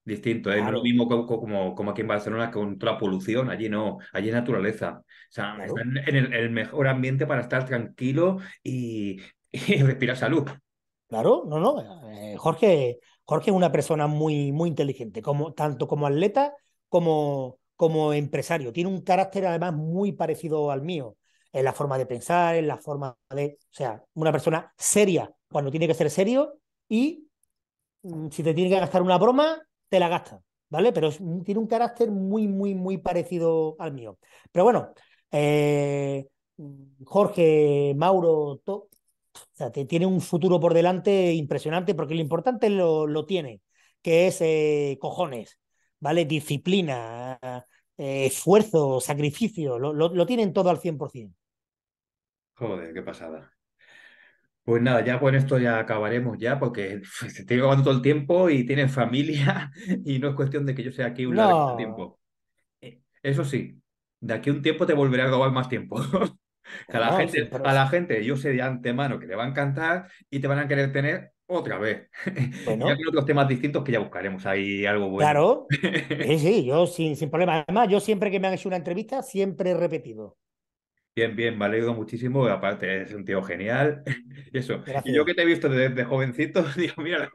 S2: distinto. ¿eh? No es lo mismo como, como, aquí en Barcelona con toda la polución. Allí no, allí es naturaleza. O sea, en el, mejor ambiente para estar tranquilo y, respirar salud.
S1: Claro, no, no. Eh, Jorge, Jorge es una persona muy, muy inteligente, como, tanto como atleta como, como empresario. Tiene un carácter además muy parecido al mío, en la forma de pensar, en la forma de... O sea, una persona seria cuando tiene que ser serio y mm, si te tiene que gastar una broma, te la gasta, ¿vale? Pero mm, tiene un carácter muy, muy, muy parecido al mío. Pero bueno, eh, mm, Jorge, Mauro, te, tiene un futuro por delante impresionante porque lo importante lo, tiene, que es eh, cojones, ¿vale? Disciplina, eh, esfuerzo, sacrificio, lo, tienen todo al 100%.
S2: Joder, qué pasada. Pues nada, ya con esto ya acabaremos ya, porque se te llevando todo el tiempo y tienes familia y no es cuestión de que yo sea aquí un lado tiempo. Eh, eso sí, de aquí un tiempo te volveré a grabar más tiempo. a, la gente, yo sé de antemano que te va a encantar y te van a querer tener otra vez. Bueno. hay otros temas distintos que ya buscaremos ahí algo bueno. Claro.
S1: Sí, sí, yo sin, sin problema. Además, yo siempre que me han hecho una entrevista, siempre he repetido.
S2: Bien, bien, me alegro muchísimo. Aparte, es un tío genial. eso. Y yo que te he visto desde jovencito, digo, míralo.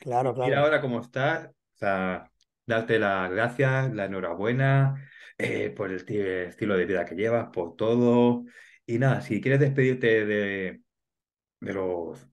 S2: Claro, claro. Y ahora cómo estás. O sea, darte las gracias, la enhorabuena eh, por el estilo de vida que llevas, por todo. Y nada, si quieres despedirte de, de los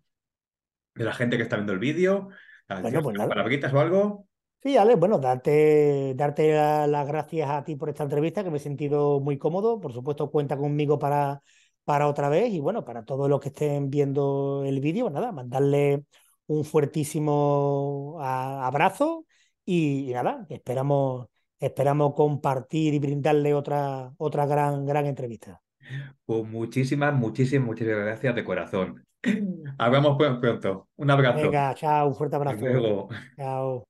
S2: de la gente que está viendo el vídeo? Ah, bueno, pues ¿Palabritas o algo?
S1: Sí, Ale, bueno, darte, darte las gracias a ti por esta entrevista, que me he sentido muy cómodo. Por supuesto, cuenta conmigo para, para otra vez. Y bueno, para todos los que estén viendo el vídeo, pues nada, mandarle un fuertísimo abrazo y, nada, esperamos, esperamos compartir y brindarle otra, otra gran, gran entrevista.
S2: Pues muchísimas, muchísimas, muchísimas gracias de corazón. Hablamos pues pronto. Un abrazo. Venga,
S1: chao, un fuerte abrazo. Chao.